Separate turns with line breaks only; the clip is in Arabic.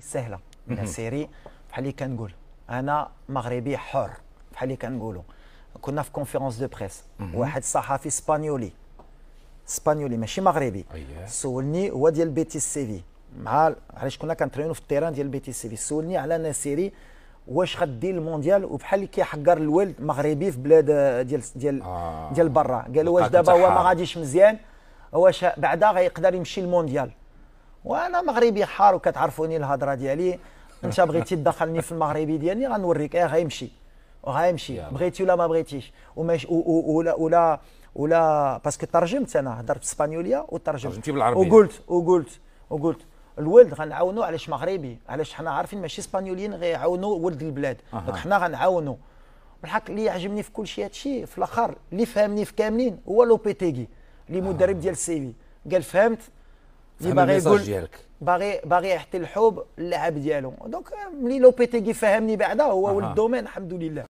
سهله من السيري بحال اللي كنقول انا مغربي حر بحال اللي كنقولوا كنا في كونفيرونس دو بريس واحد صحفي اسبانيولي اسبانيولي ماشي مغربي سولني هو ديال بيتي سيفي مع علاش كنا كنترينو في التيران ديال بيتي سيفي سولني على نسيري واش غادي المونديال وبحال اللي كيحقر الولد مغربي في بلاد ديال ديال آه. ديال برا قالوا واش دابا هو ما غاديش مزيان واش بعدا غيقدر يمشي المونديال وانا مغربي حار وكتعرفوني الهضره ديالي انت بغيتي تدخلني في المغربي ديالي غنوريك ايه غيمشي غيمشي بغيتي ولا ما بغيتيش وماش ولا ولا ولا باسكو ترجمت انا هضرت اسبانيوليه وترجمت ترجمتي بالعربيه وقلت وقلت وقلت الولد غنعاونو علاش مغربي علاش حنا عارفين ماشي اسبانيوليين غيعاونوا ولد البلاد دونك حنا غنعاونو بالحق اللي يعجبني في كل شيء هادشي في الاخر اللي فهمني في كاملين هو لوبيتيغي اللي مدرب ديال سيفي قال فهمت
اللي باغي يقول
باغي باغي يحتي الحوب اللاعب ديالو دونك ملي لو بي تي فهمني بعدا هو ولد الدومين الحمد لله